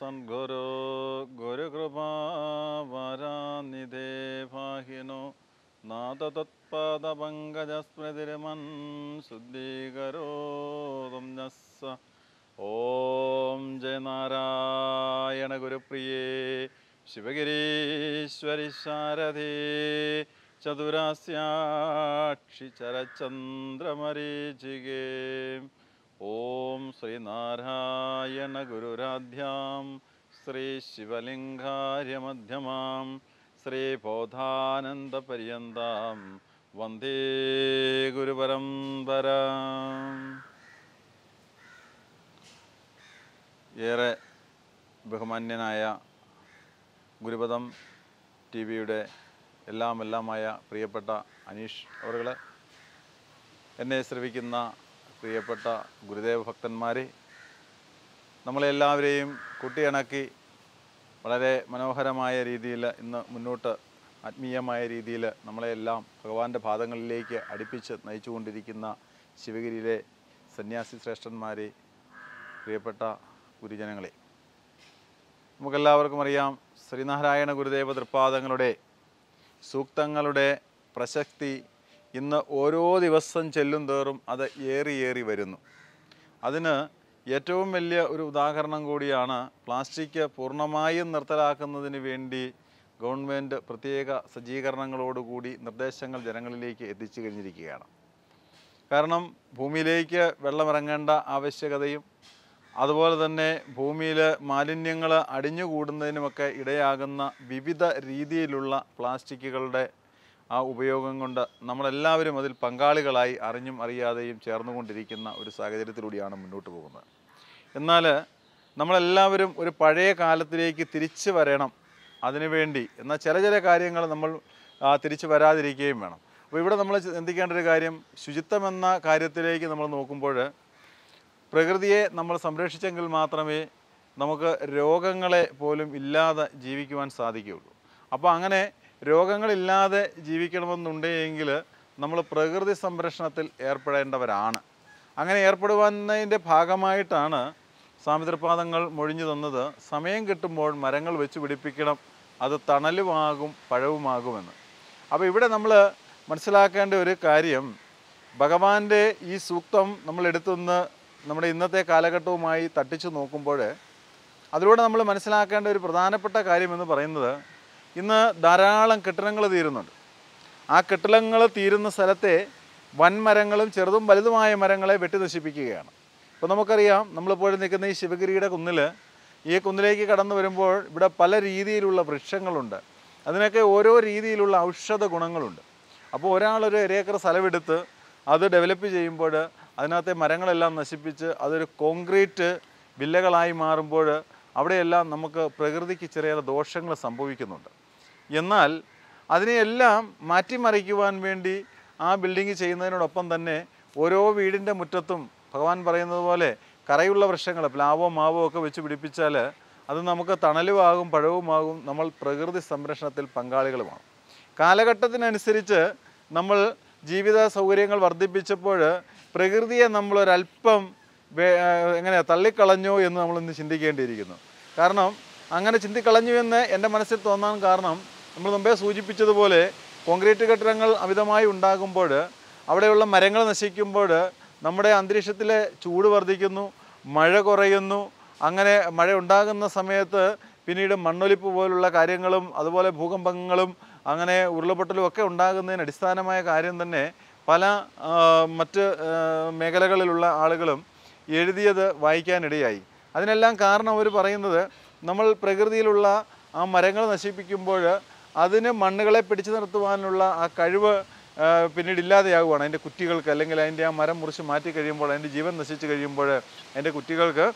സദ്ഗുരു ഗുരുകൃപാവരാനിധേ നാഥതത്പദപങ്കജസ്മൃതിരുമൻ ശുദ്ധീകരോതും നസ്സ ഓം ജയനാരായണ ഗുരുപ്രിയേ ശിവഗിരീശ്വരി ശാരദേ ചതുരാസ്യാക്ഷി ചരചന്ദ്രമരീചികേ ശ്രീനാരായണഗുരുരാധ്യാം ശ്രീശിവലിംഗാര്യമധ്യമാം ശ്രീബോധാനന്ദപര്യന്താം വന്ദേ ഗുരുപരംപര ഏറെ ബഹുമാന്യനായ ഗുരുപദം ടി വിയുടെ എല്ലാം എല്ലാമായ പ്രിയപ്പെട്ട അനീഷ് അവരുകളെ എന്നെ ശ്രവിക്കുന്ന പ്രിയപ്പെട്ട ഗുരുദേവ ഭക്തന്മാരെ നമ്മളെല്ലാവരെയും കുട്ടിയണക്കി വളരെ മനോഹരമായ രീതിയിൽ ഇന്ന് മുന്നോട്ട് ആത്മീയമായ രീതിയിൽ നമ്മളെല്ലാം ഭഗവാന്റെ പാദങ്ങളിലേക്ക് അടുപ്പിച്ച് നയിച്ചുകൊണ്ടിരിക്കുന്ന ശിവഗിരിയിലെ സന്യാസി ശ്രേഷ്ഠന്മാരെ പ്രിയപ്പെട്ട ഗുരുജനങ്ങളെ നമുക്കെല്ലാവർക്കും അറിയാം ശ്രീനാരായണ ഗുരുദേവ തൃപ്പാദങ്ങളുടെ സൂക്തങ്ങളുടെ പ്രശസ്തി ഇന്ന് ഓരോ ദിവസം ചെല്ലും തോറും അത് ഏറിയേറി വരുന്നു അതിന് ഏറ്റവും വലിയ ഒരു ഉദാഹരണം കൂടിയാണ് പ്ലാസ്റ്റിക് പൂർണ്ണമായും നിർത്തലാക്കുന്നതിന് വേണ്ടി ഗവൺമെൻറ് പ്രത്യേക സജ്ജീകരണങ്ങളോടുകൂടി നിർദ്ദേശങ്ങൾ ജനങ്ങളിലേക്ക് എത്തിച്ചു കഴിഞ്ഞിരിക്കുകയാണ് കാരണം ഭൂമിയിലേക്ക് വെള്ളമിറങ്ങേണ്ട ആവശ്യകതയും അതുപോലെ തന്നെ ഭൂമിയിൽ മാലിന്യങ്ങൾ അടിഞ്ഞുകൂടുന്നതിനുമൊക്കെ ഇടയാകുന്ന വിവിധ രീതിയിലുള്ള പ്ലാസ്റ്റിക്കുകളുടെ ആ ഉപയോഗം കൊണ്ട് നമ്മളെല്ലാവരും അതിൽ പങ്കാളികളായി അറിഞ്ഞും അറിയാതെയും ചേർന്നുകൊണ്ടിരിക്കുന്ന ഒരു സാഹചര്യത്തിലൂടെയാണ് മുന്നോട്ട് പോകുന്നത് എന്നാൽ നമ്മളെല്ലാവരും ഒരു പഴയ കാലത്തിലേക്ക് തിരിച്ചു വരണം അതിനുവേണ്ടി എന്നാൽ ചില ചില കാര്യങ്ങൾ നമ്മൾ തിരിച്ചു വരാതിരിക്കുകയും വേണം അപ്പോൾ ഇവിടെ നമ്മൾ ചിന്തിക്കേണ്ട ഒരു കാര്യം ശുചിത്വം എന്ന കാര്യത്തിലേക്ക് നമ്മൾ നോക്കുമ്പോൾ പ്രകൃതിയെ നമ്മൾ സംരക്ഷിച്ചെങ്കിൽ മാത്രമേ നമുക്ക് രോഗങ്ങളെ പോലും ഇല്ലാതെ ജീവിക്കുവാൻ സാധിക്കുകയുള്ളൂ അപ്പോൾ അങ്ങനെ രോഗങ്ങളില്ലാതെ ജീവിക്കണമെന്നുണ്ടെങ്കിൽ നമ്മൾ പ്രകൃതി സംരക്ഷണത്തിൽ ഏർപ്പെടേണ്ടവരാണ് അങ്ങനെ ഏർപ്പെടുന്നതിൻ്റെ ഭാഗമായിട്ടാണ് സാമിത്രപാദങ്ങൾ മൊഴിഞ്ഞു തന്നത് സമയം കിട്ടുമ്പോൾ മരങ്ങൾ വെച്ച് പിടിപ്പിക്കണം അത് തണലുമാകും പഴവുമാകുമെന്ന് അപ്പോൾ ഇവിടെ നമ്മൾ മനസ്സിലാക്കേണ്ട ഒരു കാര്യം ഭഗവാന്റെ ഈ സൂക്തം നമ്മൾ എടുത്തുനിന്ന് നമ്മുടെ ഇന്നത്തെ കാലഘട്ടവുമായി തട്ടിച്ചു നോക്കുമ്പോൾ അതിലൂടെ നമ്മൾ മനസ്സിലാക്കേണ്ട ഒരു പ്രധാനപ്പെട്ട കാര്യമെന്ന് പറയുന്നത് ഇന്ന് ധാരാളം കെട്ടിടങ്ങൾ തീരുന്നുണ്ട് ആ കെട്ടിടങ്ങൾ തീരുന്ന സ്ഥലത്തെ വൻമരങ്ങളും ചെറുതും വലുതുമായ മരങ്ങളെ വെട്ടി നശിപ്പിക്കുകയാണ് ഇപ്പോൾ നമുക്കറിയാം നമ്മളിപ്പോഴും നിൽക്കുന്ന ഈ ശിവഗിരിയുടെ കുന്നിൽ ഈ കുന്നിലേക്ക് കടന്നു വരുമ്പോൾ ഇവിടെ പല രീതിയിലുള്ള വൃക്ഷങ്ങളുണ്ട് അതിനൊക്കെ ഓരോ രീതിയിലുള്ള ഔഷധ ഗുണങ്ങളുണ്ട് അപ്പോൾ ഒരാളൊരു ഏക്കർ സ്ഥലമെടുത്ത് അത് ഡെവലപ്പ് ചെയ്യുമ്പോൾ അതിനകത്തെ മരങ്ങളെല്ലാം നശിപ്പിച്ച് അതൊരു കോൺക്രീറ്റ് വില്ലകളായി മാറുമ്പോൾ അവിടെയെല്ലാം നമുക്ക് പ്രകൃതിക്ക് ചെറിയ ദോഷങ്ങൾ സംഭവിക്കുന്നുണ്ട് എന്നാൽ അതിനെയെല്ലാം മാറ്റിമറിക്കുവാൻ വേണ്ടി ആ ബിൽഡിംഗ് ചെയ്യുന്നതിനോടൊപ്പം തന്നെ ഓരോ വീടിൻ്റെ മുറ്റത്തും ഭഗവാൻ പറയുന്നത് പോലെ കറയുള്ള വൃക്ഷങ്ങൾ പ്ലാവോ മാവോ ഒക്കെ വെച്ച് പിടിപ്പിച്ചാൽ അത് നമുക്ക് തണലുമാകും പഴവുമാകും നമ്മൾ പ്രകൃതി സംരക്ഷണത്തിൽ പങ്കാളികളുമാണ് കാലഘട്ടത്തിനനുസരിച്ച് നമ്മൾ ജീവിത സൗകര്യങ്ങൾ വർദ്ധിപ്പിച്ചപ്പോൾ പ്രകൃതിയെ നമ്മളൊരല്പം എങ്ങനെയാ തള്ളിക്കളഞ്ഞോ എന്ന് നമ്മളിന്ന് ചിന്തിക്കേണ്ടിയിരിക്കുന്നു കാരണം അങ്ങനെ ചിന്തിക്കളഞ്ഞു എന്ന് എൻ്റെ മനസ്സിൽ തോന്നാൻ കാരണം നമ്മൾ മുമ്പേ സൂചിപ്പിച്ചതുപോലെ കോൺക്രീറ്റ് കെട്ടിടങ്ങൾ അമിതമായി ഉണ്ടാകുമ്പോൾ അവിടെയുള്ള മരങ്ങൾ നശിക്കുമ്പോൾ നമ്മുടെ അന്തരീക്ഷത്തിലെ ചൂട് വർദ്ധിക്കുന്നു മഴ കുറയുന്നു അങ്ങനെ മഴ ഉണ്ടാകുന്ന സമയത്ത് പിന്നീട് മണ്ണൊലിപ്പ് പോലുള്ള കാര്യങ്ങളും അതുപോലെ ഭൂകമ്പങ്ങളും അങ്ങനെ ഉരുളപൊട്ടലും ഒക്കെ ഉണ്ടാകുന്നതിന് അടിസ്ഥാനമായ കാര്യം തന്നെ പല മറ്റ് മേഖലകളിലുള്ള ആളുകളും എഴുതിയത് വായിക്കാനിടയായി അതിനെല്ലാം കാരണം അവർ പറയുന്നത് നമ്മൾ പ്രകൃതിയിലുള്ള ആ മരങ്ങൾ നശിപ്പിക്കുമ്പോൾ അതിന് മണ്ണുകളെ പിടിച്ചു നിർത്തുവാനുള്ള ആ കഴിവ് പിന്നീട് ഇല്ലാതെയാകുവാണ് അതിൻ്റെ കുറ്റികൾക്ക് അല്ലെങ്കിൽ അതിൻ്റെ ആ മരം മുറിച്ച് മാറ്റി കഴിയുമ്പോൾ അതിൻ്റെ ജീവൻ നശിച്ച് കഴിയുമ്പോൾ അതിൻ്റെ കുറ്റികൾക്ക്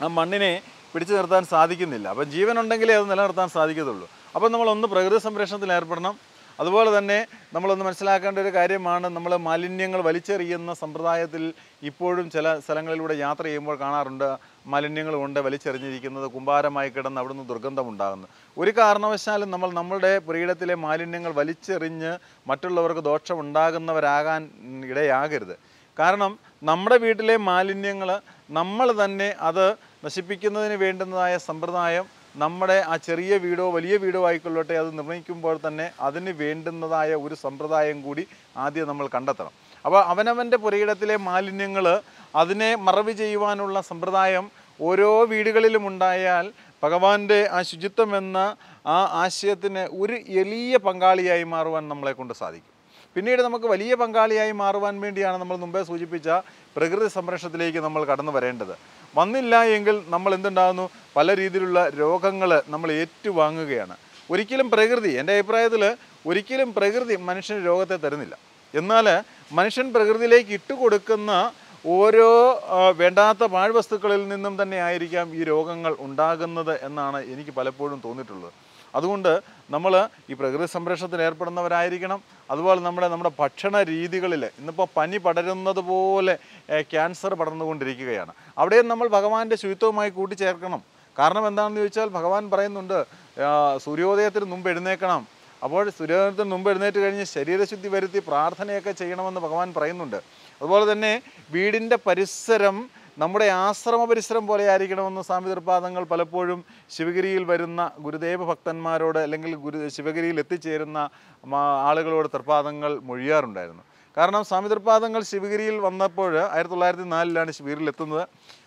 ആ മണ്ണിനെ പിടിച്ചു നിർത്താൻ സാധിക്കുന്നില്ല അപ്പം ജീവനുണ്ടെങ്കിലേ അത് നിലനിർത്താൻ സാധിക്കത്തുള്ളൂ അപ്പം നമ്മളൊന്ന് പ്രകൃതി സംരക്ഷണത്തിൽ ഏർപ്പെടണം അതുപോലെ തന്നെ നമ്മളൊന്ന് മനസ്സിലാക്കേണ്ട ഒരു കാര്യമാണ് നമ്മൾ മാലിന്യങ്ങൾ വലിച്ചെറിയുന്ന സമ്പ്രദായത്തിൽ ഇപ്പോഴും ചില സ്ഥലങ്ങളിലൂടെ യാത്ര ചെയ്യുമ്പോൾ കാണാറുണ്ട് മാലിന്യങ്ങൾ ഉണ്ട് വലിച്ചെറിഞ്ഞിരിക്കുന്നത് കുമ്പാരമായി കിടന്ന് അവിടുന്ന് ദുർഗന്ധമുണ്ടാകുന്നു ഒരു കാരണവശാലും നമ്മൾ നമ്മളുടെ പുരയിടത്തിലെ മാലിന്യങ്ങൾ വലിച്ചെറിഞ്ഞ് മറ്റുള്ളവർക്ക് ദോഷമുണ്ടാകുന്നവരാകാൻ ഇടയാകരുത് കാരണം നമ്മുടെ വീട്ടിലെ മാലിന്യങ്ങൾ നമ്മൾ തന്നെ അത് നശിപ്പിക്കുന്നതിന് വേണ്ടുന്നതായ സമ്പ്രദായം നമ്മുടെ ആ ചെറിയ വീടോ വലിയ വീടോ ആയിക്കൊള്ളട്ടെ അത് നിർണ്ണയിക്കുമ്പോൾ തന്നെ അതിന് വേണ്ടുന്നതായ ഒരു സമ്പ്രദായം കൂടി ആദ്യം നമ്മൾ കണ്ടെത്തണം അപ്പോൾ അവനവൻ്റെ പുരയിടത്തിലെ മാലിന്യങ്ങൾ അതിനെ മറവ് ചെയ്യുവാനുള്ള സമ്പ്രദായം ഓരോ വീടുകളിലും ഉണ്ടായാൽ ഭഗവാന്റെ ആ ശുചിത്വം എന്ന ആ ആശയത്തിന് ഒരു എളിയ പങ്കാളിയായി മാറുവാൻ നമ്മളെ കൊണ്ട് സാധിക്കും പിന്നീട് നമുക്ക് വലിയ പങ്കാളിയായി മാറുവാൻ വേണ്ടിയാണ് നമ്മൾ മുമ്പേ സൂചിപ്പിച്ച പ്രകൃതി സംരക്ഷണത്തിലേക്ക് നമ്മൾ കടന്നു വരേണ്ടത് വന്നില്ല എങ്കിൽ നമ്മൾ എന്തുണ്ടാകുന്നു പല രീതിയിലുള്ള രോഗങ്ങൾ നമ്മൾ ഏറ്റുവാങ്ങുകയാണ് ഒരിക്കലും പ്രകൃതി എൻ്റെ അഭിപ്രായത്തിൽ ഒരിക്കലും പ്രകൃതി മനുഷ്യന് രോഗത്തെ തരുന്നില്ല എന്നാൽ മനുഷ്യൻ പ്രകൃതിയിലേക്ക് ഇട്ടുകൊടുക്കുന്ന ഓരോ വേണ്ടാത്ത പാഴ്വസ്തുക്കളിൽ നിന്നും തന്നെ ആയിരിക്കാം ഈ രോഗങ്ങൾ ഉണ്ടാകുന്നത് എന്നാണ് എനിക്ക് പലപ്പോഴും തോന്നിയിട്ടുള്ളത് അതുകൊണ്ട് നമ്മൾ ഈ പ്രകൃതി സംരക്ഷണത്തിൽ ഏർപ്പെടുന്നവരായിരിക്കണം അതുപോലെ നമ്മുടെ നമ്മുടെ ഭക്ഷണ രീതികളിൽ ഇന്നിപ്പോൾ പനി പടരുന്നത് പോലെ ക്യാൻസർ പടർന്നുകൊണ്ടിരിക്കുകയാണ് അവിടെയും നമ്മൾ ഭഗവാന്റെ ശുചിത്വവുമായി കൂട്ടിച്ചേർക്കണം കാരണം എന്താണെന്ന് ചോദിച്ചാൽ ഭഗവാൻ പറയുന്നുണ്ട് സൂര്യോദയത്തിന് മുമ്പ് എഴുന്നേക്കണം അപ്പോൾ സൂര്യോദയത്തിന് മുമ്പ് എഴുന്നേറ്റ് കഴിഞ്ഞ് ശരീരശുദ്ധി വരുത്തി പ്രാർത്ഥനയൊക്കെ ചെയ്യണമെന്ന് ഭഗവാൻ പറയുന്നുണ്ട് അതുപോലെ തന്നെ വീടിൻ്റെ പരിസരം നമ്മുടെ ആശ്രമ പരിസരം പോലെ ആയിരിക്കണമെന്ന് സ്വാമി തീർപ്പാദങ്ങൾ പലപ്പോഴും ശിവഗിരിയിൽ വരുന്ന ഗുരുദേവ ഭക്തന്മാരോട് അല്ലെങ്കിൽ ഗുരു ശിവഗിരിയിൽ എത്തിച്ചേരുന്ന ആളുകളോട് തൃപ്പാദങ്ങൾ മൊഴിയാറുണ്ടായിരുന്നു കാരണം സ്വാമി ശിവഗിരിയിൽ വന്നപ്പോൾ ആയിരത്തി തൊള്ളായിരത്തി നാലിലാണ് ശിവഗിരിയിൽ എത്തുന്നത്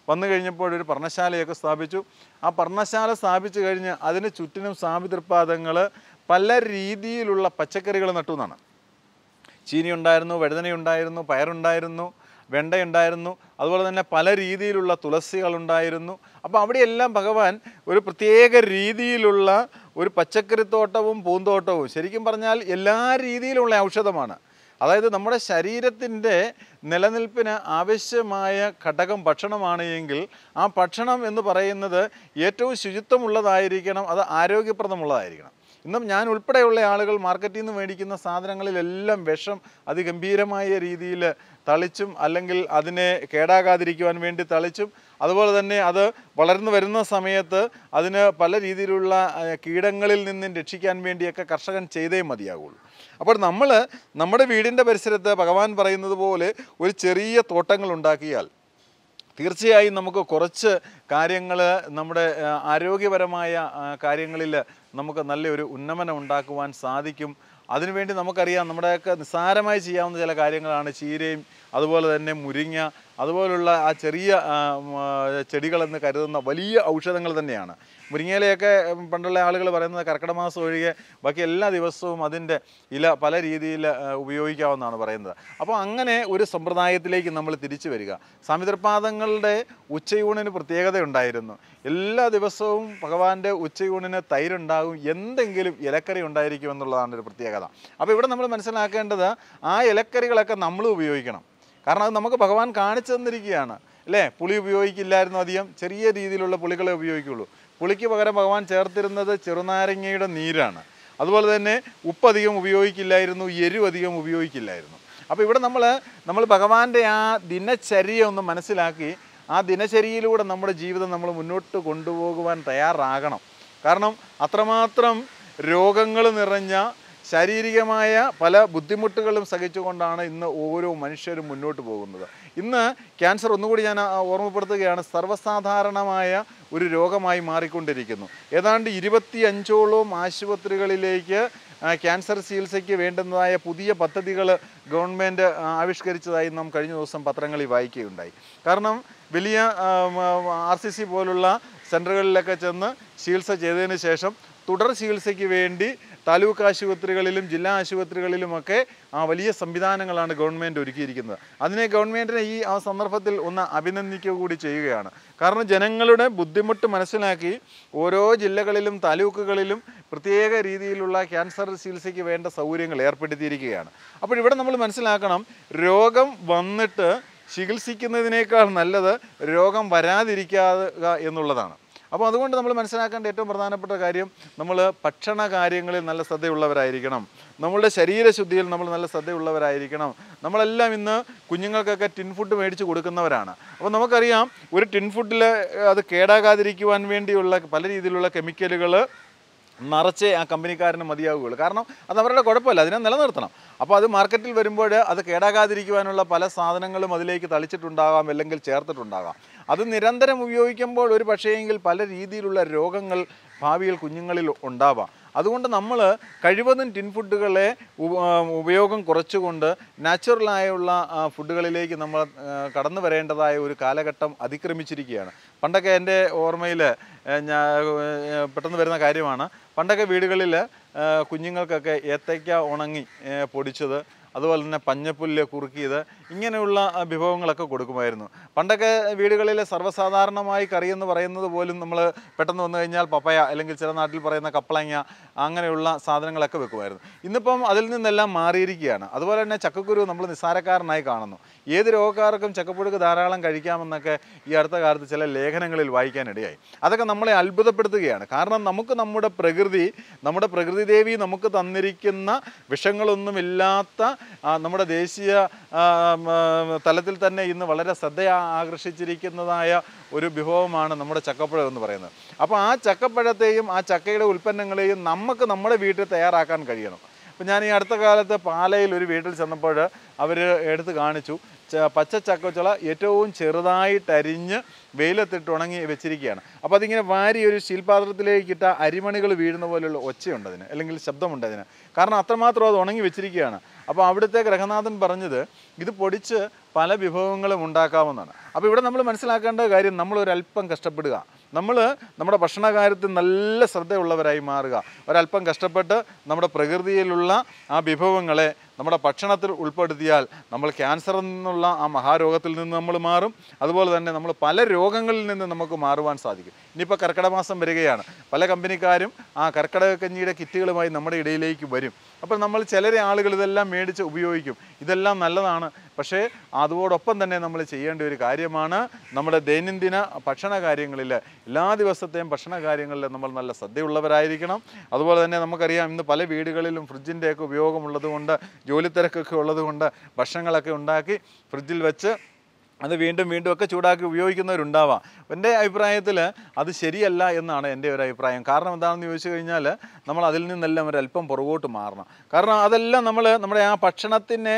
വന്നു കഴിഞ്ഞപ്പോൾ ഒരു പർണശാലയൊക്കെ സ്ഥാപിച്ചു ആ പർണശാല സ്ഥാപിച്ചു കഴിഞ്ഞ് അതിന് ചുറ്റിനും സ്വാമി പല രീതിയിലുള്ള പച്ചക്കറികൾ നട്ടു എന്നാണ് ചീനിയുണ്ടായിരുന്നു ഉണ്ടായിരുന്നു വഴുതനയുണ്ടായിരുന്നു പയറുണ്ടായിരുന്നു വെണ്ടയുണ്ടായിരുന്നു അതുപോലെ തന്നെ പല രീതിയിലുള്ള തുളസികളുണ്ടായിരുന്നു അപ്പോൾ അവിടെയെല്ലാം ഭഗവാൻ ഒരു പ്രത്യേക രീതിയിലുള്ള ഒരു പച്ചക്കറിത്തോട്ടവും പൂന്തോട്ടവും ശരിക്കും പറഞ്ഞാൽ എല്ലാ രീതിയിലുള്ള ഔഷധമാണ് അതായത് നമ്മുടെ ശരീരത്തിൻ്റെ നിലനിൽപ്പിന് ആവശ്യമായ ഘടകം ഭക്ഷണമാണ് എങ്കിൽ ആ ഭക്ഷണം എന്ന് പറയുന്നത് ഏറ്റവും ശുചിത്വമുള്ളതായിരിക്കണം അത് ആരോഗ്യപ്രദമുള്ളതായിരിക്കണം ഇന്നും ഞാൻ ഉൾപ്പെടെയുള്ള ആളുകൾ മാർക്കറ്റിൽ നിന്ന് മേടിക്കുന്ന സാധനങ്ങളിലെല്ലാം വിഷം അതിഗംഭീരമായ രീതിയിൽ തളിച്ചും അല്ലെങ്കിൽ അതിനെ കേടാകാതിരിക്കുവാൻ വേണ്ടി തളിച്ചും അതുപോലെ തന്നെ അത് വളർന്നു വരുന്ന സമയത്ത് അതിന് പല രീതിയിലുള്ള കീടങ്ങളിൽ നിന്നും രക്ഷിക്കാൻ വേണ്ടിയൊക്കെ കർഷകൻ ചെയ്തേ മതിയാകുള്ളൂ അപ്പോൾ നമ്മൾ നമ്മുടെ വീടിൻ്റെ പരിസരത്ത് ഭഗവാൻ പറയുന്നത് പോലെ ഒരു ചെറിയ തോട്ടങ്ങൾ ഉണ്ടാക്കിയാൽ തീർച്ചയായും നമുക്ക് കുറച്ച് കാര്യങ്ങൾ നമ്മുടെ ആരോഗ്യപരമായ കാര്യങ്ങളിൽ നമുക്ക് നല്ലൊരു ഉന്നമനം ഉണ്ടാക്കുവാൻ സാധിക്കും അതിനുവേണ്ടി നമുക്കറിയാം നമ്മുടെയൊക്കെ നിസ്സാരമായി ചെയ്യാവുന്ന ചില കാര്യങ്ങളാണ് ചീരയും അതുപോലെ തന്നെ മുരിങ്ങ അതുപോലുള്ള ആ ചെറിയ ചെടികളെന്ന് കരുതുന്ന വലിയ ഔഷധങ്ങൾ തന്നെയാണ് മുരിങ്ങയിലയൊക്കെ പണ്ടുള്ള ആളുകൾ പറയുന്നത് കർക്കിടക മാസം ഒഴികെ ബാക്കി എല്ലാ ദിവസവും അതിൻ്റെ ഇല പല രീതിയിൽ ഉപയോഗിക്കാവുന്നതാണ് പറയുന്നത് അപ്പോൾ അങ്ങനെ ഒരു സമ്പ്രദായത്തിലേക്ക് നമ്മൾ തിരിച്ചു വരിക സമിതൃപാദങ്ങളുടെ ഉച്ചയൂണിന് ഉണ്ടായിരുന്നു എല്ലാ ദിവസവും ഭഗവാന്റെ ഉച്ചയൂണിന് തൈരുണ്ടാകും എന്തെങ്കിലും ഇലക്കറി ഉണ്ടായിരിക്കും എന്നുള്ളതാണ് ഒരു പ്രത്യേകത അപ്പോൾ ഇവിടെ നമ്മൾ മനസ്സിലാക്കേണ്ടത് ആ ഇലക്കറികളൊക്കെ നമ്മൾ ഉപയോഗിക്കണം കാരണം അത് നമുക്ക് ഭഗവാൻ കാണിച്ചു തന്നിരിക്കുകയാണ് അല്ലേ പുളി ഉപയോഗിക്കില്ലായിരുന്നു അധികം ചെറിയ രീതിയിലുള്ള പുളികളെ ഉപയോഗിക്കുള്ളൂ പുളിക്ക് പകരം ഭഗവാൻ ചേർത്തിരുന്നത് ചെറുനാരങ്ങയുടെ നീരാണ് അതുപോലെ തന്നെ ഉപ്പ് അധികം ഉപയോഗിക്കില്ലായിരുന്നു എരിവ് അധികം ഉപയോഗിക്കില്ലായിരുന്നു അപ്പോൾ ഇവിടെ നമ്മൾ നമ്മൾ ഭഗവാന്റെ ആ ദിനചര്യ ഒന്ന് മനസ്സിലാക്കി ആ ദിനചര്യയിലൂടെ നമ്മുടെ ജീവിതം നമ്മൾ മുന്നോട്ട് കൊണ്ടുപോകുവാൻ തയ്യാറാകണം കാരണം അത്രമാത്രം രോഗങ്ങൾ നിറഞ്ഞ ശാരീരികമായ പല ബുദ്ധിമുട്ടുകളും സഹിച്ചുകൊണ്ടാണ് ഇന്ന് ഓരോ മനുഷ്യരും മുന്നോട്ട് പോകുന്നത് ഇന്ന് ക്യാൻസർ ഒന്നുകൂടി ഞാൻ ഓർമ്മപ്പെടുത്തുകയാണ് സർവ്വസാധാരണമായ ഒരു രോഗമായി മാറിക്കൊണ്ടിരിക്കുന്നു ഏതാണ്ട് ഇരുപത്തി അഞ്ചോളം ആശുപത്രികളിലേക്ക് ക്യാൻസർ ചികിത്സയ്ക്ക് വേണ്ടുന്നതായ പുതിയ പദ്ധതികൾ ഗവൺമെൻറ് ആവിഷ്കരിച്ചതായി നാം കഴിഞ്ഞ ദിവസം പത്രങ്ങളിൽ വായിക്കുകയുണ്ടായി കാരണം വലിയ ആർ സി സി പോലുള്ള സെൻറ്ററുകളിലൊക്കെ ചെന്ന് ചികിത്സ ചെയ്തതിന് ശേഷം തുടർ ചികിത്സയ്ക്ക് വേണ്ടി താലൂക്ക് ആശുപത്രികളിലും ജില്ലാ ആശുപത്രികളിലുമൊക്കെ ആ വലിയ സംവിധാനങ്ങളാണ് ഗവൺമെൻറ് ഒരുക്കിയിരിക്കുന്നത് അതിനെ ഗവൺമെൻറ്റിനെ ഈ ആ സന്ദർഭത്തിൽ ഒന്ന് അഭിനന്ദിക്കുക കൂടി ചെയ്യുകയാണ് കാരണം ജനങ്ങളുടെ ബുദ്ധിമുട്ട് മനസ്സിലാക്കി ഓരോ ജില്ലകളിലും താലൂക്കുകളിലും പ്രത്യേക രീതിയിലുള്ള ക്യാൻസർ ചികിത്സയ്ക്ക് വേണ്ട സൗകര്യങ്ങൾ ഏർപ്പെടുത്തിയിരിക്കുകയാണ് അപ്പോൾ ഇവിടെ നമ്മൾ മനസ്സിലാക്കണം രോഗം വന്നിട്ട് ചികിത്സിക്കുന്നതിനേക്കാൾ നല്ലത് രോഗം വരാതിരിക്കുക എന്നുള്ളതാണ് അപ്പോൾ അതുകൊണ്ട് നമ്മൾ മനസ്സിലാക്കേണ്ട ഏറ്റവും പ്രധാനപ്പെട്ട കാര്യം നമ്മൾ ഭക്ഷണ കാര്യങ്ങളിൽ നല്ല ശ്രദ്ധയുള്ളവരായിരിക്കണം നമ്മളുടെ ശരീരശുദ്ധിയിൽ നമ്മൾ നല്ല ശ്രദ്ധയുള്ളവരായിരിക്കണം നമ്മളെല്ലാം ഇന്ന് കുഞ്ഞുങ്ങൾക്കൊക്കെ ടിൻ ഫുഡ് മേടിച്ച് കൊടുക്കുന്നവരാണ് അപ്പോൾ നമുക്കറിയാം ഒരു ടിൻ ഫുഡിൽ അത് കേടാകാതിരിക്കുവാൻ വേണ്ടിയുള്ള പല രീതിയിലുള്ള കെമിക്കലുകൾ നിറച്ചേ ആ കമ്പനിക്കാരന് മതിയാവുകയുള്ളൂ കാരണം അത് അവരുടെ കുഴപ്പമില്ല അതിനെ നിലനിർത്തണം അപ്പോൾ അത് മാർക്കറ്റിൽ വരുമ്പോൾ അത് കേടാകാതിരിക്കുവാനുള്ള പല സാധനങ്ങളും അതിലേക്ക് തളിച്ചിട്ടുണ്ടാകാം അല്ലെങ്കിൽ ചേർത്തിട്ടുണ്ടാകാം അത് നിരന്തരം ഉപയോഗിക്കുമ്പോൾ ഒരു പക്ഷേയെങ്കിൽ പല രീതിയിലുള്ള രോഗങ്ങൾ ഭാവിയിൽ കുഞ്ഞുങ്ങളിൽ ഉണ്ടാവാം അതുകൊണ്ട് നമ്മൾ കഴിവതും ടിൻ ഫുഡുകളെ ഉപയോഗം കുറച്ചുകൊണ്ട് നാച്ചുറലായുള്ള ഫുഡുകളിലേക്ക് നമ്മൾ കടന്നു വരേണ്ടതായ ഒരു കാലഘട്ടം അതിക്രമിച്ചിരിക്കുകയാണ് പണ്ടൊക്കെ എൻ്റെ ഓർമ്മയിൽ ഞാൻ പെട്ടെന്ന് വരുന്ന കാര്യമാണ് പണ്ടൊക്കെ വീടുകളിൽ കുഞ്ഞുങ്ങൾക്കൊക്കെ ഏത്തയ്ക്ക ഉണങ്ങി പൊടിച്ചത് അതുപോലെ തന്നെ പഞ്ഞപ്പുല്ല് കുറുക്കിയത് ഇങ്ങനെയുള്ള വിഭവങ്ങളൊക്കെ കൊടുക്കുമായിരുന്നു പണ്ടൊക്കെ വീടുകളിൽ സർവ്വസാധാരണമായി കറി എന്ന് പറയുന്നത് പോലും നമ്മൾ പെട്ടെന്ന് വന്നു കഴിഞ്ഞാൽ പപ്പയ അല്ലെങ്കിൽ ചില നാട്ടിൽ പറയുന്ന കപ്പളങ്ങ അങ്ങനെയുള്ള സാധനങ്ങളൊക്കെ വെക്കുമായിരുന്നു ഇന്നിപ്പം അതിൽ നിന്നെല്ലാം മാറിയിരിക്കുകയാണ് അതുപോലെ തന്നെ ചക്കക്കുരു നമ്മൾ നിസ്സാരക്കാരനായി കാണുന്നു ഏത് രോഗക്കാർക്കും ചക്കപ്പുഴുക്ക് ധാരാളം കഴിക്കാമെന്നൊക്കെ ഈ അടുത്ത കാലത്ത് ചില ലേഖനങ്ങളിൽ വായിക്കാനിടയായി അതൊക്കെ നമ്മളെ അത്ഭുതപ്പെടുത്തുകയാണ് കാരണം നമുക്ക് നമ്മുടെ പ്രകൃതി നമ്മുടെ പ്രകൃതി ദേവി നമുക്ക് തന്നിരിക്കുന്ന വിഷങ്ങളൊന്നുമില്ലാത്ത നമ്മുടെ ദേശീയ തലത്തിൽ തന്നെ ഇന്ന് വളരെ ശ്രദ്ധ ആകർഷിച്ചിരിക്കുന്നതായ ഒരു വിഭവമാണ് നമ്മുടെ ചക്കപ്പഴം എന്ന് പറയുന്നത് അപ്പോൾ ആ ചക്കപ്പഴത്തെയും ആ ചക്കയുടെ ഉൽപ്പന്നങ്ങളെയും നമുക്ക് നമ്മുടെ വീട്ടിൽ തയ്യാറാക്കാൻ കഴിയണം അപ്പം ഞാൻ ഈ അടുത്ത കാലത്ത് പാലയിൽ ഒരു വീട്ടിൽ ചെന്നപ്പോൾ അവർ എടുത്ത് കാണിച്ചു പച്ച ചക്കച്ചുള ഏറ്റവും ചെറുതായിട്ടരിഞ്ഞ് വെയിലത്തിട്ട് ഉണങ്ങി വെച്ചിരിക്കുകയാണ് അപ്പോൾ അതിങ്ങനെ വാരി ഒരു ശിൽപാത്രത്തിലേക്ക് ഇട്ട അരിമണികൾ വീഴുന്ന പോലെയുള്ള ഒച്ചയുണ്ട് അതിന് അല്ലെങ്കിൽ ശബ്ദമുണ്ട് അതിന് കാരണം അത്രമാത്രം അത് ഉണങ്ങി വെച്ചിരിക്കുകയാണ് അപ്പോൾ അവിടുത്തെ ഗ്രഹനാഥൻ പറഞ്ഞത് ഇത് പൊടിച്ച് പല വിഭവങ്ങളും ഉണ്ടാക്കാമെന്നാണ് അപ്പോൾ ഇവിടെ നമ്മൾ മനസ്സിലാക്കേണ്ട കാര്യം നമ്മളൊരല്പം കഷ്ടപ്പെടുക നമ്മൾ നമ്മുടെ ഭക്ഷണ കാര്യത്തിൽ നല്ല ശ്രദ്ധയുള്ളവരായി മാറുക ഒരല്പം കഷ്ടപ്പെട്ട് നമ്മുടെ പ്രകൃതിയിലുള്ള ആ വിഭവങ്ങളെ നമ്മുടെ ഭക്ഷണത്തിൽ ഉൾപ്പെടുത്തിയാൽ നമ്മൾ ക്യാൻസർ എന്നുള്ള ആ മഹാരോഗത്തിൽ നിന്ന് നമ്മൾ മാറും അതുപോലെ തന്നെ നമ്മൾ പല രോഗങ്ങളിൽ നിന്ന് നമുക്ക് മാറുവാൻ സാധിക്കും ഇനിയിപ്പോൾ കർക്കിടക മാസം വരികയാണ് പല കമ്പനിക്കാരും ആ കർക്കിടക കഞ്ഞിയുടെ കിറ്റുകളുമായി നമ്മുടെ ഇടയിലേക്ക് വരും അപ്പോൾ നമ്മൾ ചിലരെ ആളുകൾ ഇതെല്ലാം മേടിച്ച് ഉപയോഗിക്കും ഇതെല്ലാം നല്ലതാണ് പക്ഷേ അതോടൊപ്പം തന്നെ നമ്മൾ ചെയ്യേണ്ട ഒരു കാര്യമാണ് നമ്മുടെ ദൈനംദിന ഭക്ഷണ കാര്യങ്ങളിൽ എല്ലാ ദിവസത്തെയും ഭക്ഷണ കാര്യങ്ങളിൽ നമ്മൾ നല്ല ശ്രദ്ധയുള്ളവരായിരിക്കണം അതുപോലെ തന്നെ നമുക്കറിയാം ഇന്ന് പല വീടുകളിലും ഫ്രിഡ്ജിൻ്റെയൊക്കെ ഉപയോഗമുള്ളതുകൊണ്ട് ജോലിത്തിരക്കൊക്കെ ഉള്ളതുകൊണ്ട് ഭക്ഷണങ്ങളൊക്കെ ഉണ്ടാക്കി ഫ്രിഡ്ജിൽ വെച്ച് അത് വീണ്ടും വീണ്ടും ഒക്കെ ചൂടാക്കി ഉപയോഗിക്കുന്നവരുണ്ടാവാം എൻ്റെ അഭിപ്രായത്തിൽ അത് ശരിയല്ല എന്നാണ് എൻ്റെ ഒരു അഭിപ്രായം കാരണം എന്താണെന്ന് ചോദിച്ചു കഴിഞ്ഞാൽ നമ്മൾ അതിൽ നിന്നെല്ലാം അല്പം പുറകോട്ട് മാറണം കാരണം അതെല്ലാം നമ്മൾ നമ്മുടെ ആ ഭക്ഷണത്തിനെ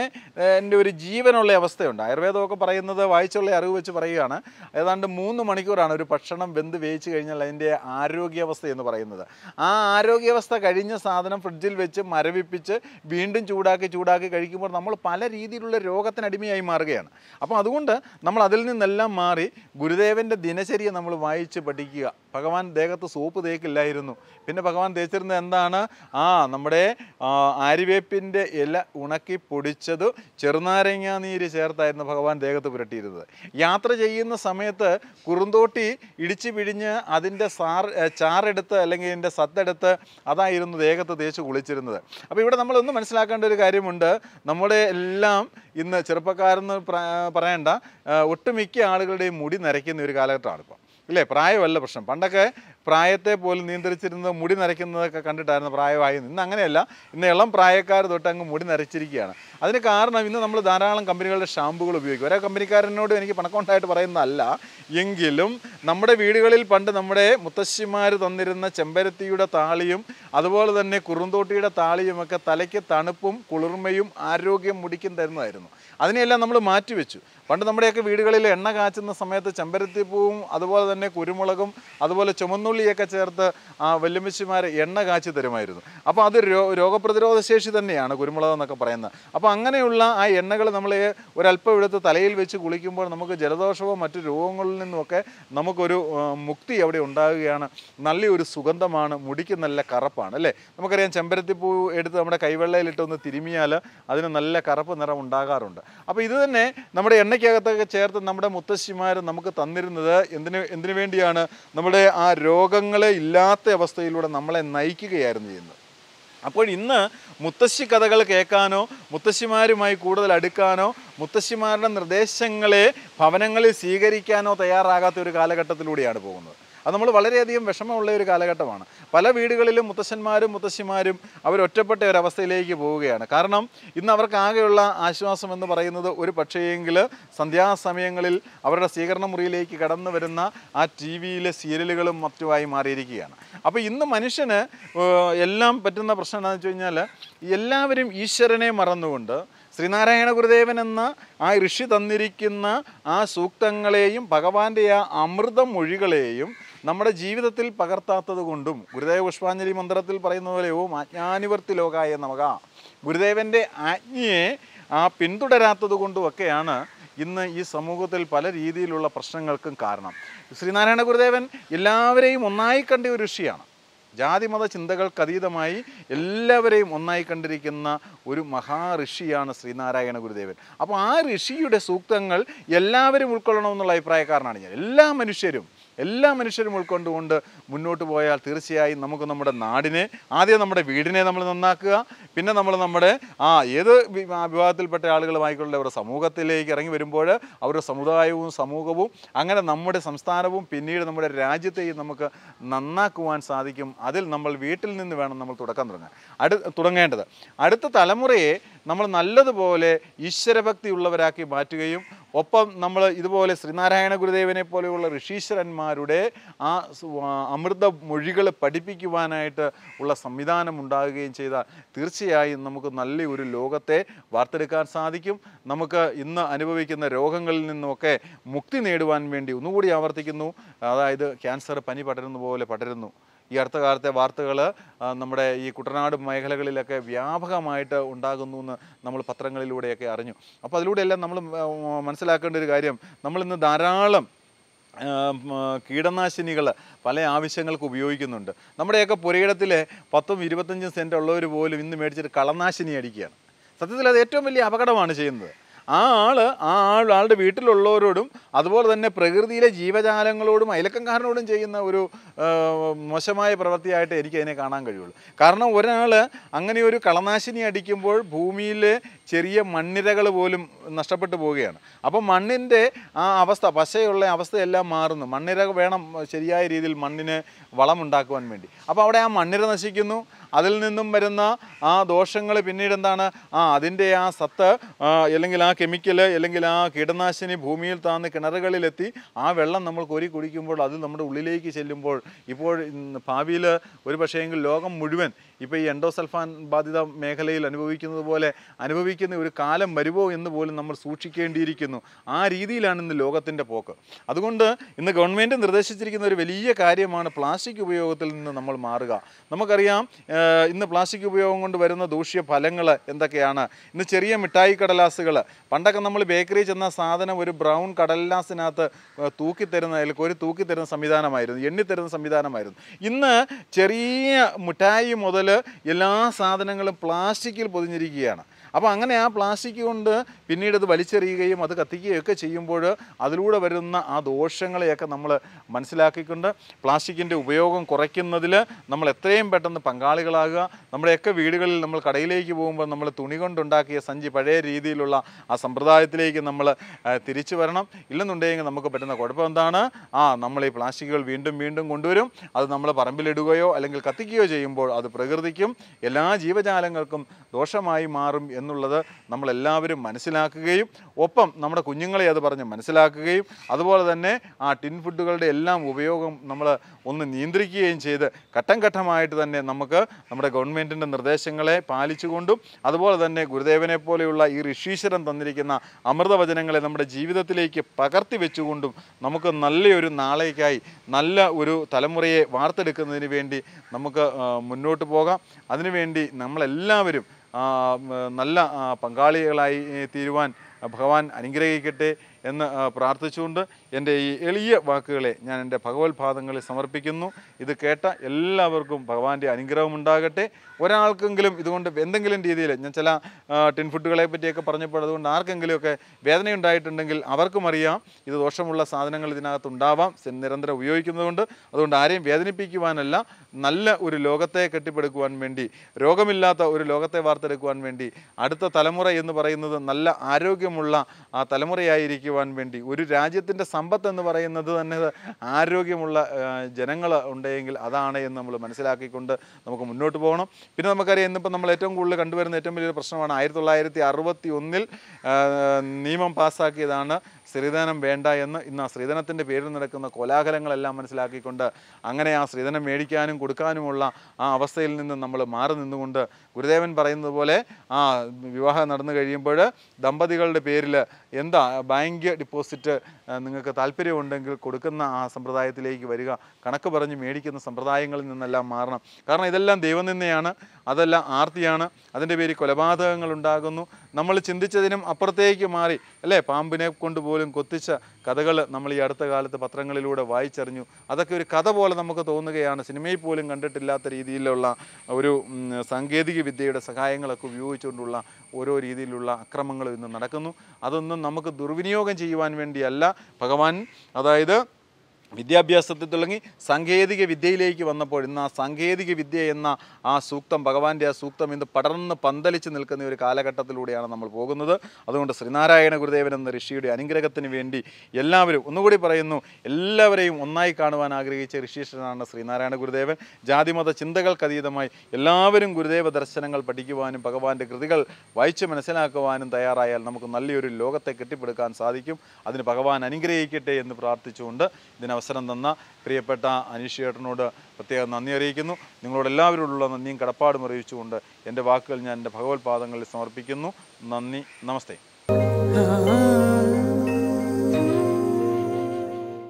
എൻ്റെ ഒരു ജീവനുള്ള അവസ്ഥയുണ്ട് ആയുർവേദമൊക്കെ പറയുന്നത് വായിച്ചുള്ള അറിവ് വെച്ച് പറയുകയാണ് ഏതാണ്ട് മൂന്ന് മണിക്കൂറാണ് ഒരു ഭക്ഷണം വെന്ത് വേവിച്ച് കഴിഞ്ഞാൽ അതിൻ്റെ ആരോഗ്യാവസ്ഥ എന്ന് പറയുന്നത് ആ ആരോഗ്യാവസ്ഥ കഴിഞ്ഞ സാധനം ഫ്രിഡ്ജിൽ വെച്ച് മരവിപ്പിച്ച് വീണ്ടും ചൂടാക്കി ചൂടാക്കി കഴിക്കുമ്പോൾ നമ്മൾ പല രീതിയിലുള്ള രോഗത്തിനടിമയായി മാറുകയാണ് അപ്പോൾ അതുകൊണ്ട് നമ്മൾ അതിൽ നിന്നെല്ലാം മാറി ഗുരുദേവൻ്റെ ദിനചര്യ നമ്മൾ വായിച്ച് പഠിക്കുക ഭഗവാൻ ദേഹത്ത് സോപ്പ് തേക്കില്ലായിരുന്നു പിന്നെ ഭഗവാൻ തേച്ചിരുന്നത് എന്താണ് ആ നമ്മുടെ ആരിവേപ്പിൻ്റെ ഇല ഉണക്കി പൊടിച്ചത് ചെറുനാരങ്ങ നീര് ചേർത്തായിരുന്നു ഭഗവാൻ ദേഹത്ത് പുരട്ടിയിരുന്നത് യാത്ര ചെയ്യുന്ന സമയത്ത് കുറുന്തോട്ടി ഇടിച്ചു പിഴിഞ്ഞ് അതിൻ്റെ സാർ ചാറെടുത്ത് അല്ലെങ്കിൽ അതിൻ്റെ സത്തെടുത്ത് അതായിരുന്നു ദേഹത്ത് തേച്ച് കുളിച്ചിരുന്നത് അപ്പോൾ ഇവിടെ നമ്മളൊന്ന് മനസ്സിലാക്കേണ്ട ഒരു കാര്യമുണ്ട് നമ്മുടെ എല്ലാം ഇന്ന് ചെറുപ്പക്കാരെന്ന് പറയേണ്ട ഒട്ടുമിക്ക ആളുകളുടെയും മുടി നരയ്ക്കുന്ന ഒരു കാലഘട്ടമാണ് ഇപ്പം അല്ലേ പ്രായമല്ല പ്രശ്നം പണ്ടൊക്കെ പ്രായത്തെ പോലും നിയന്ത്രിച്ചിരുന്നത് മുടി നരയ്ക്കുന്നതൊക്കെ കണ്ടിട്ടായിരുന്നു പ്രായമായിരുന്നു ഇന്ന് അങ്ങനെയല്ല ഇന്ന് ഇളം പ്രായക്കാർ തൊട്ട് അങ്ങ് മുടി നരച്ചിരിക്കുകയാണ് അതിന് കാരണം ഇന്ന് നമ്മൾ ധാരാളം കമ്പനികളുടെ ഷാമ്പുകൾ ഉപയോഗിക്കും ഓരോ കമ്പനിക്കാരനോട് എനിക്ക് പണക്കൊണ്ടായിട്ട് പറയുന്നതല്ല എങ്കിലും നമ്മുടെ വീടുകളിൽ പണ്ട് നമ്മുടെ മുത്തശ്ശിമാർ തന്നിരുന്ന ചെമ്പരത്തിയുടെ താളിയും അതുപോലെ തന്നെ കുറുന്തോട്ടിയുടെ താളിയുമൊക്കെ തലയ്ക്ക് തണുപ്പും കുളിർമയും ആരോഗ്യം മുടിക്കും തരുന്നതായിരുന്നു അതിനെയെല്ലാം നമ്മൾ മാറ്റിവെച്ചു പണ്ട് നമ്മുടെയൊക്കെ വീടുകളിൽ എണ്ണ കാച്ചുന്ന സമയത്ത് ചെമ്പരത്തിപ്പൂവും അതുപോലെ തന്നെ കുരുമുളകും അതുപോലെ ചുമന്നു ഉള്ളിയൊക്കെ ചേർത്ത് ആ വല്യമ്മച്ചിമാർ എണ്ണ കാച്ചി തരുമായിരുന്നു അപ്പോൾ അത് രോഗപ്രതിരോധ ശേഷി തന്നെയാണ് കുരുമുളക് എന്നൊക്കെ പറയുന്നത് അപ്പോൾ അങ്ങനെയുള്ള ആ എണ്ണകൾ നമ്മൾ ഒരല്പം എടുത്ത് തലയിൽ വെച്ച് കുളിക്കുമ്പോൾ നമുക്ക് ജലദോഷവും മറ്റു രോഗങ്ങളിൽ നിന്നുമൊക്കെ നമുക്കൊരു മുക്തി അവിടെ ഉണ്ടാകുകയാണ് നല്ലൊരു സുഗന്ധമാണ് മുടിക്ക് നല്ല കറപ്പാണ് അല്ലേ നമുക്കറിയാം ചെമ്പരത്തിപ്പൂ എടുത്ത് നമ്മുടെ ഒന്ന് തിരുമിയാൽ അതിന് നല്ല കറപ്പ് നിറം ഉണ്ടാകാറുണ്ട് അപ്പോൾ ഇത് തന്നെ നമ്മുടെ എണ്ണയ്ക്കകത്തൊക്കെ ചേർത്ത് നമ്മുടെ മുത്തശ്ശിമാർ നമുക്ക് തന്നിരുന്നത് എന്തിനു എന്തിനു വേണ്ടിയാണ് നമ്മുടെ ആ രോഗ രോഗങ്ങളെ ഇല്ലാത്ത അവസ്ഥയിലൂടെ നമ്മളെ നയിക്കുകയായിരുന്നു ചെയ്യുന്നത് അപ്പോൾ ഇന്ന് മുത്തശ്ശി കഥകൾ കേൾക്കാനോ മുത്തശ്ശിമാരുമായി കൂടുതൽ അടുക്കാനോ മുത്തശ്ശിമാരുടെ നിർദ്ദേശങ്ങളെ ഭവനങ്ങളിൽ സ്വീകരിക്കാനോ തയ്യാറാകാത്ത ഒരു കാലഘട്ടത്തിലൂടെയാണ് പോകുന്നത് അത് നമ്മൾ വളരെയധികം വിഷമമുള്ള ഒരു കാലഘട്ടമാണ് പല വീടുകളിലും മുത്തശ്ശന്മാരും മുത്തശ്ശിമാരും അവരൊറ്റപ്പെട്ട ഒരു അവസ്ഥയിലേക്ക് പോവുകയാണ് കാരണം ഇന്ന് അവർക്ക് ആശ്വാസം എന്ന് പറയുന്നത് ഒരു പക്ഷേയെങ്കിൽ സന്ധ്യാസമയങ്ങളിൽ അവരുടെ സ്വീകരണ മുറിയിലേക്ക് കടന്നു വരുന്ന ആ ടി വിയിലെ സീരിയലുകളും മറ്റുമായി മാറിയിരിക്കുകയാണ് അപ്പോൾ ഇന്ന് മനുഷ്യന് എല്ലാം പറ്റുന്ന പ്രശ്നം എന്താണെന്ന് വെച്ച് കഴിഞ്ഞാൽ എല്ലാവരും ഈശ്വരനെ മറന്നുകൊണ്ട് ശ്രീനാരായണ ഗുരുദേവൻ എന്ന ആ ഋഷി തന്നിരിക്കുന്ന ആ സൂക്തങ്ങളെയും ഭഗവാന്റെ ആ അമൃത മൊഴികളെയും നമ്മുടെ ജീവിതത്തിൽ പകർത്താത്തത് കൊണ്ടും ഗുരുദേവ പുഷ്പാഞ്ജലി മന്ത്രത്തിൽ പറയുന്ന പോലെ ഓം ആജ്ഞാനിവർത്തി ലോകായ നമുക്ക് ഗുരുദേവൻ്റെ ആജ്ഞയെ ആ പിന്തുടരാത്തത് കൊണ്ടുമൊക്കെയാണ് ഇന്ന് ഈ സമൂഹത്തിൽ പല രീതിയിലുള്ള പ്രശ്നങ്ങൾക്കും കാരണം ശ്രീനാരായണ ഗുരുദേവൻ എല്ലാവരെയും ഒന്നായി കണ്ട ഒരു ഋഷിയാണ് ജാതിമത ചിന്തകൾക്ക് അതീതമായി എല്ലാവരെയും ഒന്നായി കണ്ടിരിക്കുന്ന ഒരു മഹാ ഋഷിയാണ് ശ്രീനാരായണ ഗുരുദേവൻ അപ്പോൾ ആ ഋഷിയുടെ സൂക്തങ്ങൾ എല്ലാവരും ഉൾക്കൊള്ളണമെന്നുള്ള അഭിപ്രായക്കാരനാണ് ഞാൻ എല്ലാ മനുഷ്യരും എല്ലാ മനുഷ്യരും ഉൾക്കൊണ്ടുകൊണ്ട് മുന്നോട്ട് പോയാൽ തീർച്ചയായും നമുക്ക് നമ്മുടെ നാടിനെ ആദ്യം നമ്മുടെ വീടിനെ നമ്മൾ നന്നാക്കുക പിന്നെ നമ്മൾ നമ്മുടെ ആ ഏത് വിഭാഗത്തിൽപ്പെട്ട ആളുകളുമായിക്കൊള്ള അവരുടെ സമൂഹത്തിലേക്ക് ഇറങ്ങി വരുമ്പോൾ അവരുടെ സമുദായവും സമൂഹവും അങ്ങനെ നമ്മുടെ സംസ്ഥാനവും പിന്നീട് നമ്മുടെ രാജ്യത്തെയും നമുക്ക് നന്നാക്കുവാൻ സാധിക്കും അതിൽ നമ്മൾ വീട്ടിൽ നിന്ന് വേണം നമ്മൾ തുടക്കം തുടങ്ങാൻ അടു തുടങ്ങേണ്ടത് അടുത്ത തലമുറയെ നമ്മൾ നല്ലതുപോലെ ഉള്ളവരാക്കി മാറ്റുകയും ഒപ്പം നമ്മൾ ഇതുപോലെ ശ്രീനാരായണ ഗുരുദേവനെ പോലെയുള്ള ഋഷീശ്വരന്മാരുടെ ആ അമൃത മൊഴികൾ പഠിപ്പിക്കുവാനായിട്ട് ഉള്ള സംവിധാനം ഉണ്ടാകുകയും ചെയ്ത തീർച്ചയായും നമുക്ക് നല്ല ഒരു ലോകത്തെ വാർത്തെടുക്കാൻ സാധിക്കും നമുക്ക് ഇന്ന് അനുഭവിക്കുന്ന രോഗങ്ങളിൽ നിന്നൊക്കെ മുക്തി നേടുവാൻ വേണ്ടി ഒന്നുകൂടി ആവർത്തിക്കുന്നു അതായത് ക്യാൻസർ പനി പടരുന്ന പോലെ പടരുന്നു ഈ അടുത്ത കാലത്തെ വാർത്തകൾ നമ്മുടെ ഈ കുട്ടനാട് മേഖലകളിലൊക്കെ വ്യാപകമായിട്ട് ഉണ്ടാകുന്നു എന്ന് നമ്മൾ പത്രങ്ങളിലൂടെയൊക്കെ അറിഞ്ഞു അപ്പോൾ അതിലൂടെയെല്ലാം നമ്മൾ മനസ്സിലാക്കേണ്ട ഒരു കാര്യം നമ്മളിന്ന് ധാരാളം കീടനാശിനികൾ പല ആവശ്യങ്ങൾക്ക് ഉപയോഗിക്കുന്നുണ്ട് നമ്മുടെയൊക്കെ പുരയിടത്തിലെ പത്തും ഇരുപത്തഞ്ചും സെൻറ്റുള്ളവർ പോലും ഇന്ന് മേടിച്ചിട്ട് കളനാശിനി അടിക്കുകയാണ് സത്യത്തിൽ അത് ഏറ്റവും വലിയ അപകടമാണ് ചെയ്യുന്നത് ആ ആൾ ആ ആളുടെ വീട്ടിലുള്ളവരോടും അതുപോലെ തന്നെ പ്രകൃതിയിലെ ജീവജാലങ്ങളോടും അയലക്കംകാരനോടും ചെയ്യുന്ന ഒരു മോശമായ പ്രവൃത്തിയായിട്ട് എനിക്ക് അതിനെ കാണാൻ കഴിയുള്ളൂ കാരണം ഒരാൾ അങ്ങനെ ഒരു കളനാശിനി അടിക്കുമ്പോൾ ഭൂമിയിലെ ചെറിയ മണ്ണിരകൾ പോലും നഷ്ടപ്പെട്ടു പോവുകയാണ് അപ്പോൾ മണ്ണിൻ്റെ ആ അവസ്ഥ പശയുള്ള അവസ്ഥയെല്ലാം മാറുന്നു മണ്ണിര വേണം ശരിയായ രീതിയിൽ മണ്ണിന് വളമുണ്ടാക്കുവാൻ വേണ്ടി അപ്പോൾ അവിടെ ആ മണ്ണിര നശിക്കുന്നു അതിൽ നിന്നും വരുന്ന ആ ദോഷങ്ങൾ പിന്നീട് എന്താണ് ആ അതിൻ്റെ ആ സത്ത് അല്ലെങ്കിൽ ആ കെമിക്കൽ അല്ലെങ്കിൽ ആ കീടനാശിനി ഭൂമിയിൽ താന്ന് കിണറുകളിലെത്തി ആ വെള്ളം നമ്മൾ കോരി കുടിക്കുമ്പോൾ അത് നമ്മുടെ ഉള്ളിലേക്ക് ചെല്ലുമ്പോൾ ഇപ്പോൾ ഭാവിയിൽ ഒരു പക്ഷേ ലോകം മുഴുവൻ ഇപ്പോൾ ഈ എൻഡോസൽഫാൻ ബാധിത മേഖലയിൽ അനുഭവിക്കുന്നത് പോലെ അനുഭവി സംഭവിക്കുന്ന ഒരു കാലം വരുമോ എന്ന് പോലും നമ്മൾ സൂക്ഷിക്കേണ്ടിയിരിക്കുന്നു ആ രീതിയിലാണ് ഇന്ന് ലോകത്തിൻ്റെ പോക്ക് അതുകൊണ്ട് ഇന്ന് ഗവൺമെൻറ് നിർദ്ദേശിച്ചിരിക്കുന്ന ഒരു വലിയ കാര്യമാണ് പ്ലാസ്റ്റിക് ഉപയോഗത്തിൽ നിന്ന് നമ്മൾ മാറുക നമുക്കറിയാം ഇന്ന് പ്ലാസ്റ്റിക് ഉപയോഗം കൊണ്ട് വരുന്ന ദൂഷ്യ ഫലങ്ങൾ എന്തൊക്കെയാണ് ഇന്ന് ചെറിയ മിഠായി കടലാസുകൾ പണ്ടൊക്കെ നമ്മൾ ബേക്കറി ചെന്ന സാധനം ഒരു ബ്രൗൺ കടലാസിനകത്ത് തൂക്കിത്തരുന്ന അതിൽ ഒരു തൂക്കിത്തരുന്ന സംവിധാനമായിരുന്നു എണ്ണിത്തരുന്ന സംവിധാനമായിരുന്നു ഇന്ന് ചെറിയ മിഠായി മുതൽ എല്ലാ സാധനങ്ങളും പ്ലാസ്റ്റിക്കിൽ പൊതിഞ്ഞിരിക്കുകയാണ് അപ്പോൾ അങ്ങനെ ആ പ്ലാസ്റ്റിക് കൊണ്ട് പിന്നീട് അത് വലിച്ചെറിയുകയും അത് കത്തിക്കുകയൊക്കെ ചെയ്യുമ്പോൾ അതിലൂടെ വരുന്ന ആ ദോഷങ്ങളെയൊക്കെ നമ്മൾ മനസ്സിലാക്കിക്കൊണ്ട് പ്ലാസ്റ്റിക്കിൻ്റെ ഉപയോഗം കുറയ്ക്കുന്നതിൽ നമ്മൾ എത്രയും പെട്ടെന്ന് പങ്കാളികളാകുക നമ്മുടെയൊക്കെ വീടുകളിൽ നമ്മൾ കടയിലേക്ക് പോകുമ്പോൾ നമ്മൾ തുണി കൊണ്ടുണ്ടാക്കിയ സഞ്ചി പഴയ രീതിയിലുള്ള ആ സമ്പ്രദായത്തിലേക്ക് നമ്മൾ തിരിച്ചു വരണം ഇല്ലെന്നുണ്ടെങ്കിൽ നമുക്ക് പറ്റുന്ന കുഴപ്പം എന്താണ് ആ നമ്മൾ ഈ പ്ലാസ്റ്റിക്കുകൾ വീണ്ടും വീണ്ടും കൊണ്ടുവരും അത് നമ്മൾ പറമ്പിലിടുകയോ അല്ലെങ്കിൽ കത്തിക്കുകയോ ചെയ്യുമ്പോൾ അത് പ്രകൃതിക്കും എല്ലാ ജീവജാലങ്ങൾക്കും ദോഷമായി മാറും എന്നുള്ളത് നമ്മളെല്ലാവരും മനസ്സിലാക്കുകയും ഒപ്പം നമ്മുടെ കുഞ്ഞുങ്ങളെ അത് പറഞ്ഞ് മനസ്സിലാക്കുകയും അതുപോലെ തന്നെ ആ ടിൻ ഫുഡുകളുടെ എല്ലാം ഉപയോഗം നമ്മൾ ഒന്ന് നിയന്ത്രിക്കുകയും ചെയ്ത് ഘട്ടം ഘട്ടമായിട്ട് തന്നെ നമുക്ക് നമ്മുടെ ഗവൺമെൻറ്റിൻ്റെ നിർദ്ദേശങ്ങളെ പാലിച്ചുകൊണ്ടും അതുപോലെ തന്നെ ഗുരുദേവനെ പോലെയുള്ള ഈ ഋഷീശ്വരൻ തന്നിരിക്കുന്ന അമൃതവചനങ്ങളെ നമ്മുടെ ജീവിതത്തിലേക്ക് പകർത്തി വെച്ചുകൊണ്ടും നമുക്ക് നല്ലൊരു നാളേക്കായി നല്ല ഒരു തലമുറയെ വാർത്തെടുക്കുന്നതിന് വേണ്ടി നമുക്ക് മുന്നോട്ട് പോകാം അതിനുവേണ്ടി നമ്മളെല്ലാവരും നല്ല പങ്കാളികളായി തീരുവാൻ ഭഗവാൻ അനുഗ്രഹിക്കട്ടെ എന്ന് പ്രാർത്ഥിച്ചുകൊണ്ട് എൻ്റെ ഈ എളിയ വാക്കുകളെ ഞാൻ എൻ്റെ ഭഗവത്പാദങ്ങളിൽ സമർപ്പിക്കുന്നു ഇത് കേട്ട എല്ലാവർക്കും ഭഗവാന്റെ അനുഗ്രഹം ഉണ്ടാകട്ടെ ഒരാൾക്കെങ്കിലും ഇതുകൊണ്ട് എന്തെങ്കിലും രീതിയിൽ ഞാൻ ചില ടിൻ ഫുഡുകളെ പറ്റിയൊക്കെ പറഞ്ഞപ്പോൾ അതുകൊണ്ട് ആർക്കെങ്കിലുമൊക്കെ വേദനയുണ്ടായിട്ടുണ്ടെങ്കിൽ അവർക്കും അറിയാം ഇത് ദോഷമുള്ള സാധനങ്ങൾ ഇതിനകത്ത് ഉണ്ടാവാം നിരന്തരം ഉപയോഗിക്കുന്നതുകൊണ്ട് അതുകൊണ്ട് ആരെയും വേദനിപ്പിക്കുവാനല്ല നല്ല ഒരു ലോകത്തെ കെട്ടിപ്പടുക്കുവാൻ വേണ്ടി രോഗമില്ലാത്ത ഒരു ലോകത്തെ വാർത്തെടുക്കുവാൻ വേണ്ടി അടുത്ത തലമുറ എന്ന് പറയുന്നത് നല്ല ആരോഗ്യമുള്ള ആ തലമുറയായിരിക്കുവാൻ വേണ്ടി ഒരു രാജ്യത്തിൻ്റെ സമ്പത്ത് എന്ന് പറയുന്നത് തന്നെ ആരോഗ്യമുള്ള ജനങ്ങൾ ഉണ്ടെങ്കിൽ അതാണ് എന്ന് നമ്മൾ മനസ്സിലാക്കിക്കൊണ്ട് നമുക്ക് മുന്നോട്ട് പോകണം പിന്നെ നമുക്കറിയാം ഇന്നിപ്പോൾ നമ്മൾ ഏറ്റവും കൂടുതൽ കണ്ടുവരുന്ന ഏറ്റവും വലിയൊരു പ്രശ്നമാണ് ആയിരത്തി തൊള്ളായിരത്തി അറുപത്തി ഒന്നിൽ നിയമം പാസ്സാക്കിയതാണ് സ്ത്രീധനം വേണ്ട എന്ന് ഇന്ന് ആ സ്ത്രീധനത്തിൻ്റെ പേരിൽ നടക്കുന്ന കോലാഹലങ്ങളെല്ലാം മനസ്സിലാക്കിക്കൊണ്ട് അങ്ങനെ ആ സ്ത്രീധനം മേടിക്കാനും കൊടുക്കാനുമുള്ള ആ അവസ്ഥയിൽ നിന്ന് നമ്മൾ മാറി നിന്നുകൊണ്ട് ഗുരുദേവൻ പറയുന്നത് പോലെ ആ വിവാഹം നടന്നു കഴിയുമ്പോൾ ദമ്പതികളുടെ പേരിൽ എന്താ ബാങ്ക് ഡിപ്പോസിറ്റ് നിങ്ങൾക്ക് താല്പര്യമുണ്ടെങ്കിൽ കൊടുക്കുന്ന ആ സമ്പ്രദായത്തിലേക്ക് വരിക കണക്ക് പറഞ്ഞ് മേടിക്കുന്ന സമ്പ്രദായങ്ങളിൽ നിന്നെല്ലാം മാറണം കാരണം ഇതെല്ലാം ദൈവനിന്നയാണ് അതെല്ലാം ആർത്തിയാണ് അതിൻ്റെ പേരിൽ കൊലപാതകങ്ങൾ ഉണ്ടാകുന്നു നമ്മൾ ചിന്തിച്ചതിനും അപ്പുറത്തേക്ക് മാറി അല്ലേ പാമ്പിനെ കൊണ്ടുപോലും കൊത്തിച്ച കഥകൾ നമ്മൾ ഈ അടുത്ത കാലത്ത് പത്രങ്ങളിലൂടെ വായിച്ചറിഞ്ഞു അതൊക്കെ ഒരു കഥ പോലെ നമുക്ക് തോന്നുകയാണ് സിനിമയിൽ പോലും കണ്ടിട്ടില്ലാത്ത രീതിയിലുള്ള ഒരു സാങ്കേതിക വിദ്യയുടെ സഹായങ്ങളൊക്കെ ഉപയോഗിച്ചുകൊണ്ടുള്ള ഓരോ രീതിയിലുള്ള അക്രമങ്ങളും ഇന്ന് നടക്കുന്നു അതൊന്നും നമുക്ക് ദുർവിനിയോഗം ചെയ്യുവാൻ വേണ്ടിയല്ല ഭഗവാൻ അതായത് വിദ്യാഭ്യാസത്തിൽ തുടങ്ങി സാങ്കേതിക വിദ്യയിലേക്ക് വന്നപ്പോൾ ഇന്ന് ആ സാങ്കേതിക വിദ്യ എന്ന ആ സൂക്തം ഭഗവാന്റെ ആ സൂക്തം ഇന്ന് പടർന്ന് പന്തലിച്ച് നിൽക്കുന്ന ഒരു കാലഘട്ടത്തിലൂടെയാണ് നമ്മൾ പോകുന്നത് അതുകൊണ്ട് ശ്രീനാരായണ ഗുരുദേവൻ എന്ന ഋഷിയുടെ അനുഗ്രഹത്തിന് വേണ്ടി എല്ലാവരും ഒന്നുകൂടി പറയുന്നു എല്ലാവരെയും ഒന്നായി കാണുവാൻ ആഗ്രഹിച്ച ഋഷീശ്വരനാണ് ശ്രീനാരായണ ഗുരുദേവൻ ജാതിമത ചിന്തകൾക്കതീതമായി എല്ലാവരും ഗുരുദേവ ദർശനങ്ങൾ പഠിക്കുവാനും ഭഗവാന്റെ കൃതികൾ വായിച്ച് മനസ്സിലാക്കുവാനും തയ്യാറായാൽ നമുക്ക് നല്ലൊരു ലോകത്തെ കെട്ടിപ്പടുക്കാൻ സാധിക്കും അതിന് ഭഗവാൻ അനുഗ്രഹിക്കട്ടെ എന്ന് പ്രാർത്ഥിച്ചുകൊണ്ട് ഇതിനവസ്ഥ അവസരം തന്ന പ്രിയപ്പെട്ട അനീഷ് ചേട്ടനോട് പ്രത്യേകം നന്ദി അറിയിക്കുന്നു നിങ്ങളോട് എല്ലാവരോടുള്ള നന്ദിയും കടപ്പാടും അറിയിച്ചുകൊണ്ട് എൻ്റെ വാക്കുകൾ ഞാൻ എൻ്റെ ഭഗവത്പാദങ്ങളിൽ പാദങ്ങളിൽ സമർപ്പിക്കുന്നു നന്ദി നമസ്തേ